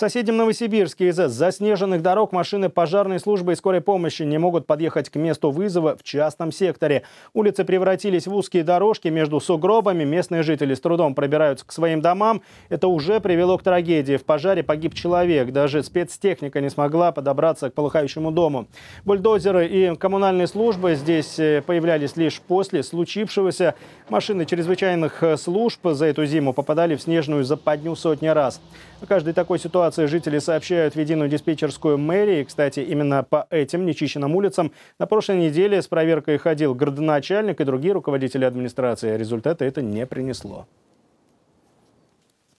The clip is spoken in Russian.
соседнем Новосибирске из-за заснеженных дорог машины пожарной службы и скорой помощи не могут подъехать к месту вызова в частном секторе. Улицы превратились в узкие дорожки между сугробами. Местные жители с трудом пробираются к своим домам. Это уже привело к трагедии. В пожаре погиб человек. Даже спецтехника не смогла подобраться к полыхающему дому. Бульдозеры и коммунальные службы здесь э, появлялись лишь после случившегося. Машины чрезвычайных э, служб за эту зиму попадали в снежную западню сотни раз. Каждый такой ситуации ситуации жители сообщают в единую диспетчерскую мэрии. Кстати, именно по этим нечищенным улицам на прошлой неделе с проверкой ходил городоначальник и другие руководители администрации. Результата это не принесло.